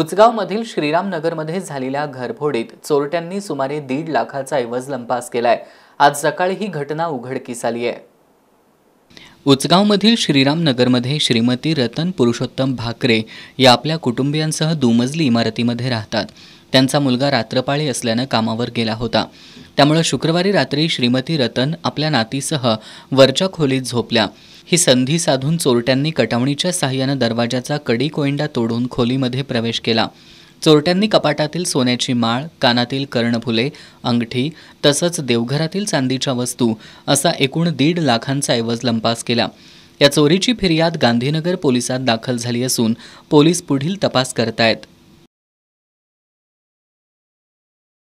उचगावमधील श्रीरामनगरमध्ये झालेल्या घरफोडीत चोरट्यांनी सुमारे दीड लाखाचा ऐवज लंपास केलाय आज सकाळी ही घटना उघडकीस आली आहे उचगावमधील श्रीरामनगरमध्ये श्रीमती रतन पुरुषोत्तम भाकरे या आपल्या कुटुंबियांसह दुमजली इमारतीमध्ये राहतात त्यांचा मुलगा रात्रपाळी असल्यानं कामावर गेला होता त्यामुळे शुक्रवारी रात्री श्रीमती रतन आपल्या नातीसह वरच्या खोलीत झोपल्या ही संधी साधून चोरट्यांनी कटावणीच्या साह्यानं दरवाजाचा कडी कोइंडा तोडून खोलीमध्ये प्रवेश केला चोरट्यांनी कपाटातील सोन्याची माळ कानातील कर्णफुले अंगठी तसंच देवघरातील चांदीच्या वस्तू असा एकूण दीड लाखांचा ऐवज लंपास केला या चोरीची फिर्याद गांधीनगर पोलिसात दाखल झाली असून पोलीस पुढील तपास करतायत